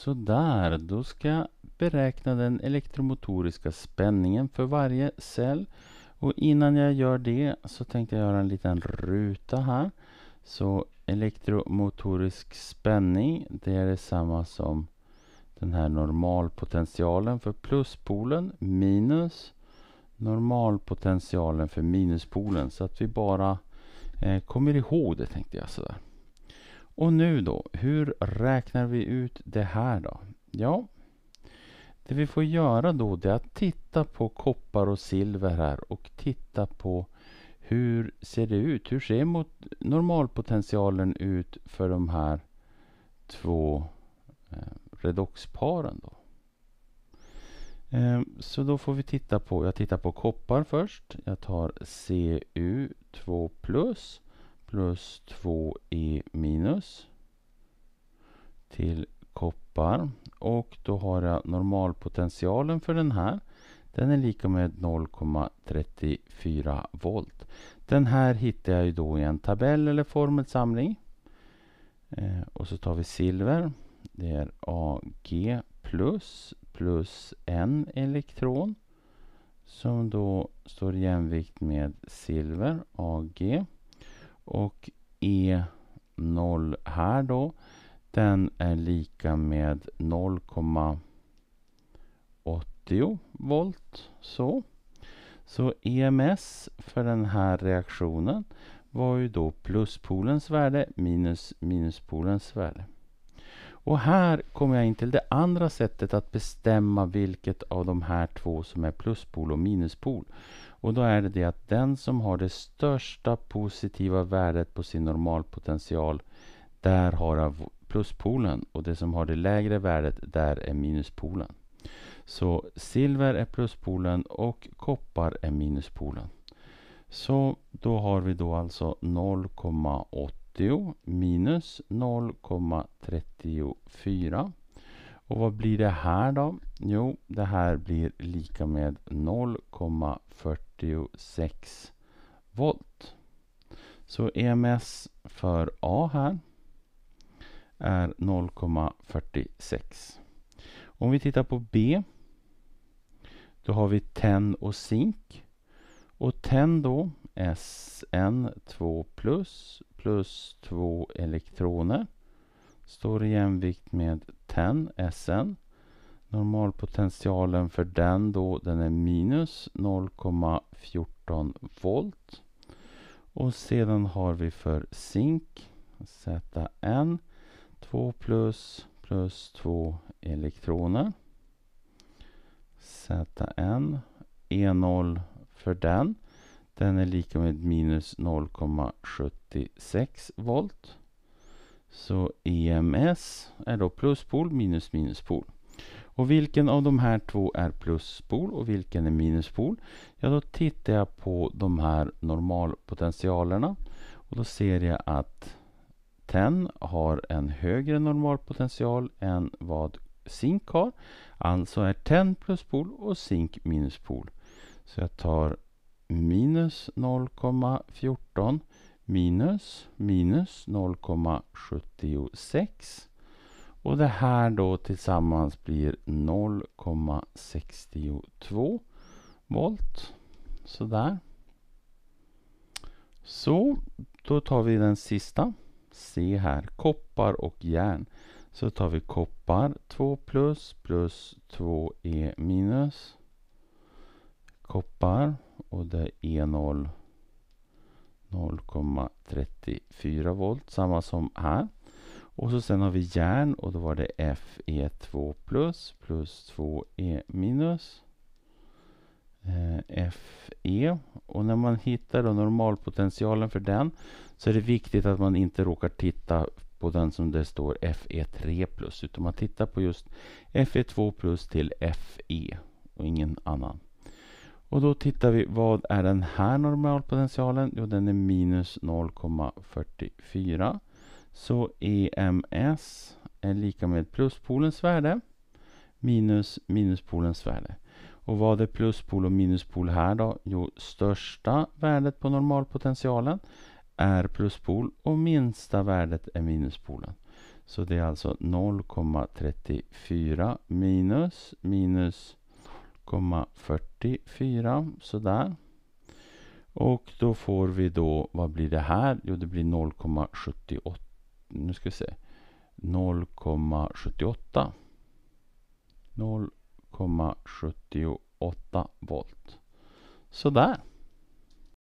Sådär, då ska jag beräkna den elektromotoriska spänningen för varje cell. Och innan jag gör det så tänkte jag göra en liten ruta här. Så elektromotorisk spänning, det är detsamma som den här normalpotentialen för pluspolen minus normalpotentialen för minuspolen. Så att vi bara eh, kommer ihåg det tänkte jag sådär. Och nu då, hur räknar vi ut det här då? Ja, det vi får göra då det är att titta på koppar och silver här och titta på hur ser det ut? Hur ser mot normalpotentialen ut för de här två eh, redoxparen då? Ehm, så då får vi titta på, jag tittar på koppar först. Jag tar Cu2+ plus 2e minus till koppar. Och då har jag normalpotentialen för den här. Den är lika med 0,34 volt. Den här hittar jag ju då i en tabell eller formelsamling. Eh, och så tar vi silver. Det är Ag plus plus en elektron som då står i jämvikt med silver, Ag. Och E0 här då, den är lika med 0,80 volt. Så. Så EMS för den här reaktionen var ju då pluspolens värde minus minuspolens värde. Och här kommer jag in till det andra sättet att bestämma vilket av de här två som är pluspol och minuspol. Och då är det det att den som har det största positiva värdet på sin normalpotential, där har jag pluspolen. Och det som har det lägre värdet, där är minuspolen. Så silver är pluspolen och koppar är minuspolen. Så då har vi då alltså 0,8 80 minus 0,34. Och vad blir det här då? Jo, det här blir lika med 0,46 volt. Så EMS för A här är 0,46. Om vi tittar på B. Då har vi tenn och zink. Och tänd då Sn2 plus plus 2 elektroner. Står i jämvikt med TEN, Sn. Normalpotentialen för den då, den är minus 0,14 volt. Och sedan har vi för zink, Zn, 2 plus plus 2 elektroner. Zn, E0 för den. Den är lika med minus 0,76 volt. Så EMS är då pluspol minus minuspol. Och vilken av de här två är pluspol och vilken är minuspol? Ja, då tittar jag på de här normalpotentialerna och då ser jag att ten har en högre normalpotential än vad zink har. Alltså är ten pluspol och zink minuspol. Så jag tar minus 0,14 minus minus 0,76 och det här då tillsammans blir 0,62 volt. Sådär. Så, då tar vi den sista. Se här, koppar och järn. Så tar vi koppar 2 plus plus 2e minus koppar och det är e 0 0,34 volt, samma som här. Och så sen har vi järn och då var det Fe2 plus plus 2E minus. Eh, Fe och när man hittar då normalpotentialen för den så är det viktigt att man inte råkar titta på den som det står Fe3 plus utan man tittar på just Fe2 plus till Fe och ingen annan. Och då tittar vi, vad är den här normalpotentialen? Jo, den är minus 0,44. Så EMS är lika med pluspolens värde minus minuspolens värde. Och vad är pluspol och minuspol här då? Jo, största värdet på normalpotentialen är pluspol och minsta värdet är minuspolen. Så det är alltså 0,34 minus minus 0,44 sådär. Och då får vi då, vad blir det här? Jo, det blir 0,78. Nu ska vi se. 0,78. 0,78 volt. Sådär.